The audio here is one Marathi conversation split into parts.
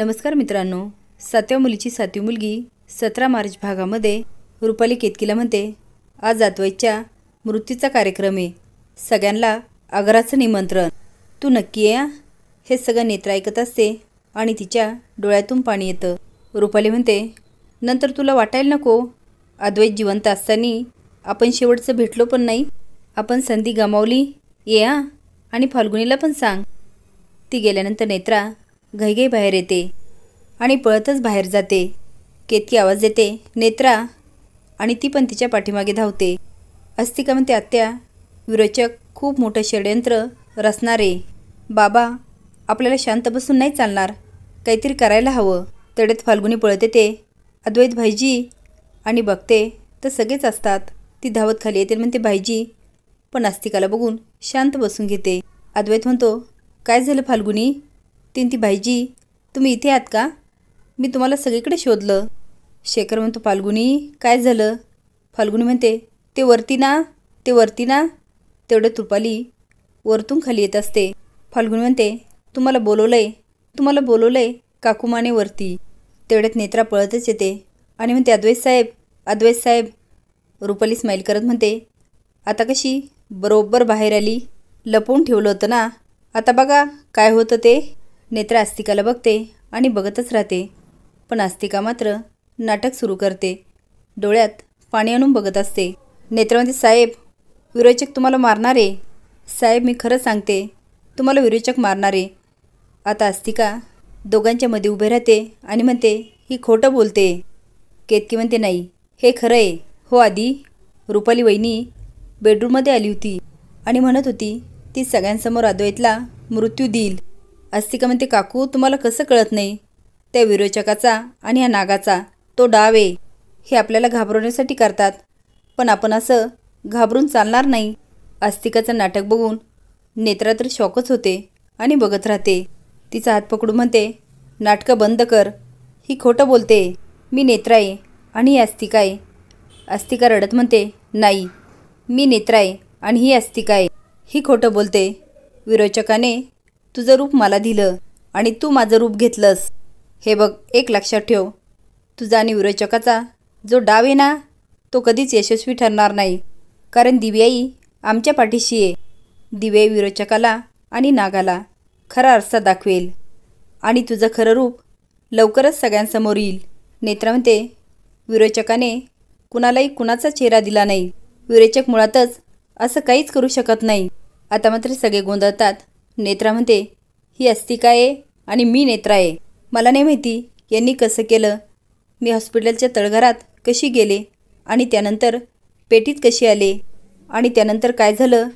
नमस्कार मित्रांनो सातव्या मुलीची सातवी मुलगी सतरा मार्च भागामध्ये रुपाली केतकीला म्हणते आज जातवाईच्या मृत्यूचा कार्यक्रम आहे सगळ्यांना आग्राचं निमंत्रण तू नक्की ये हे सगळं नेत्र ऐकत असते आणि तिच्या डोळ्यातून पाणी येतं रुपाली म्हणते नंतर तुला वाटायला नको अद्वैत जिवंत असताना आपण शेवटचं भेटलो पण नाही आपण संधी गमावली ये आणि फाल्गुनीला पण सांग ती गेल्यानंतर नेत्रा घाईघाई बाहेर येते आणि पळतच बाहेर जाते केतकी आवाज देते नेत्रा आणि ती पण तिच्या पाठीमागे धावते अस्तिका म्हणते आत्या विरोचक खूप मोठं षडयंत्र रचणारे बाबा आपल्याला शांत बसून नाही चालणार काहीतरी करायला हवं तडेत फाल्गुनी पळत येते अद्वैत भाईजी आणि बघते तर सगळेच असतात ती धावत खाली येते म्हणते भाईजी पण अस्तिकाला बघून शांत बसून घेते अद्वैत म्हणतो काय झालं फाल्गुनी ती भाईजी तुम्ही इथे आहात का मी तुम्हाला सगळीकडे शोधलं शेखर म्हणतो फाल्गुनी काय झालं फाल्गुनी म्हणते ते वरती ना ते वरती ना तेवढं तुपाली वरतून खाली येत असते फाल्गुनी म्हणते तुम्हाला बोलवलंय तुम्हाला बोलवलंय आहे काकुमाने वरती तेवढ्यात नेत्रा पळतच येते आणि म्हणते अद्वैत साहेब अद्वैत साहेब रुपाली स्माईल करत म्हणते आता कशी बरोबर बाहेर आली लपवून ठेवलं होतं ना आता बघा काय होतं ते नेत्रा आस्तिकाला बघते आणि बघतच राहते पण आस्तिका मात्र नाटक सुरू करते डोळ्यात पाणी आणून बघत असते नेत्रामध्ये साहेब विरोचक तुम्हाला मारणारे साहेब मी खरं सांगते तुम्हाला विरोचक मारणारे आता आस्तिका दोघांच्या मध्ये उभे राहते आणि म्हणते ही खोटं बोलते केतकी म्हणते नाही हे खरं आहे हो आधी रुपाली वहिनी बेडरूममध्ये आली होती आणि म्हणत होती ती सगळ्यांसमोर अद्वैतला मृत्यू देईल अस्तिका म्हणते काकू तुम्हाला कसं कळत नाही त्या विरोचकाचा आणि या नागाचा तो डाव आहे हे आपल्याला घाबरवण्यासाठी करतात पण आपण असं घाबरून चालणार नाही अस्तिकाचं नाटक बघून नेत्रा तर शॉकच होते आणि बघत राहते तिचा हात पकडून म्हणते नाटकं बंद कर ही खोटं बोलते मी नेत्रा आहे आणि ही अस्तिका आहे अस्तिका रडत म्हणते नाही मी नेत्रा आहे आणि ही अस्तिका आहे ही खोटं बोलते विरोचकाने तुझं रूप मला दिलं आणि तू माझं रूप घेतलंस हे बघ एक लक्षात ठेव तुझा विरोचकाचा जो डाव आहे ना तो कधीच यशस्वी ठरणार नाही कारण दिव्याई आमच्या पाठीशी आहे दिव्याई विरोचकाला आणि नागाला खरा आरसा दाखवेल आणि तुझं खरं रूप लवकरच सगळ्यांसमोर येईल नेत्रा विरोचकाने कुणालाही कुणाचा चेहरा दिला नाही विरोचक मुळातच असं काहीच करू शकत नाही आता मात्र सगळे गोंधळतात नेत्रा म्हणते ही अस्तिका आहे आणि मी नेत्रा आहे मला नाही माहिती यांनी कसं केलं मी हॉस्पिटलच्या तळघरात कशी गेले आणि त्यानंतर पेटीत कशी आले आणि त्यानंतर काय झालं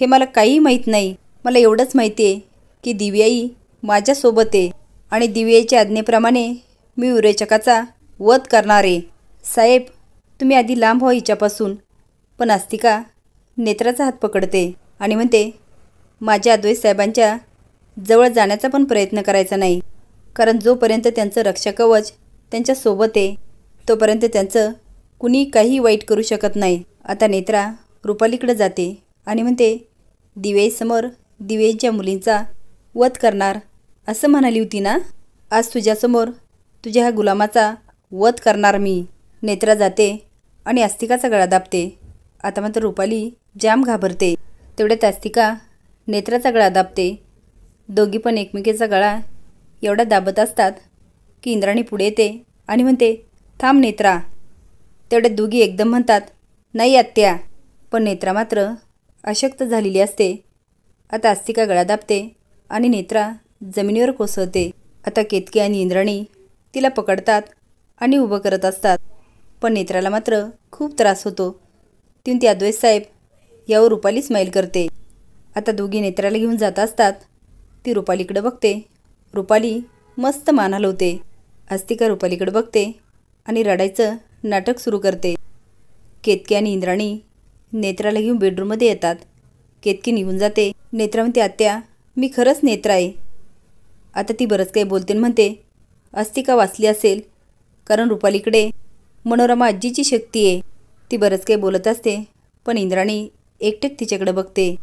हे मला काही माहीत नाही मला एवढंच माहिती आहे की दिव्याई माझ्यासोबत आहे आणि दिव्याईच्या आज्ञेप्रमाणे मी उरेचकाचा वध करणार आहे साहेब तुम्ही आधी लांब व्हा हिच्यापासून पण अस्तिका नेत्राचा हात पकडते आणि म्हणते माझ्या साहेबांच्या जवळ जाण्याचा पण प्रयत्न करायचा नाही कारण जोपर्यंत त्यांचं रक्षकवच त्यांच्यासोबत आहे तोपर्यंत त्यांचं कुणी काही वाईट करू शकत नाही आता नेत्रा रुपालीकडे जाते आणि म्हणते दिवेसमोर दिवेच्या मुलींचा वध करणार असं म्हणाली होती ना आज तुझ्यासमोर तुझ्या ह्या गुलामाचा वध करणार मी नेत्रा जाते आणि आस्तिकाचा गळा दाबते आता मात्र रुपाली जाम घाबरते तेवढ्यात आस्तिका नेत्राचा गळा दाबते दोघी पण एकमेकीचा गळा एवढा दाबत असतात की इंद्राणी पुढे येते आणि म्हणते थांब नेत्रा तेवढे दोघी एकदम म्हणतात नाही आत्या पण नेत्रा मात्र अशक्त झालेली असते आता आस्तिका गळा दाबते आणि नेत्रा जमिनीवर कोसळते आता केतकी आणि इंद्राणी तिला पकडतात आणि उभं करत असतात पण नेत्राला मात्र खूप त्रास होतो तिथून अद्वैत साहेब यावर रुपाली स्माईल करते आता दोघी नेत्राला घेऊन जात असतात ती रुपालीकडं बघते रुपाली मस्त मान हलवते अस्तिका रुपालीकडे बघते आणि रडायचं नाटक सुरू करते केतकी आणि इंद्राणी नेत्राला घेऊन बेडरूममध्ये येतात केतकी निघून जाते नेत्रा म्हणते आत्या मी खरंच नेत्र आहे आता ती बरंच काही बोलते म्हणते अस्तिका वाचली असेल कारण रुपालीकडे मनोरमा आजीची शक्ती आहे ती बरंच काही बोलत असते पण इंद्राणी एकटेक तिच्याकडे बघते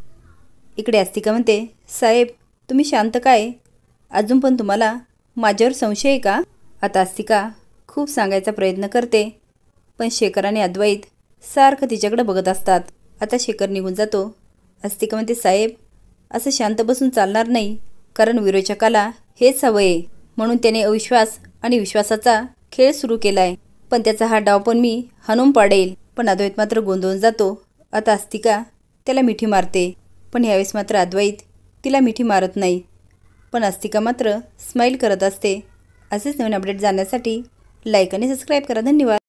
इकडे आस्तिका म्हणते साहेब तुम्ही शांत काय अजून पण तुम्हाला माझ्यावर संशय आहे का आता आस्तिका खूप सांगायचा प्रयत्न करते पण शेखर आणि अद्वैत सारखं तिच्याकडं बघत असतात आता शेखर निघून जातो अस्तिका म्हणते साहेब असं शांत बसून चालणार नाही कारण विरोचकाला हेच हवं आहे म्हणून त्याने अविश्वास आणि विश्वासाचा खेळ सुरू केला पण त्याचा हा डाव पण मी हनुम पाडेल पण अद्वैत मात्र गोंधळून जातो आता आस्तिका त्याला मिठी मारते पण यावेळेस मात्र अद्वैत तिला मिठी मारत नाही पण अस्तिका मात्र स्माईल करत असते असेच नवीन अपडेट जाण्यासाठी लाईक आणि सबस्क्राईब करा धन्यवाद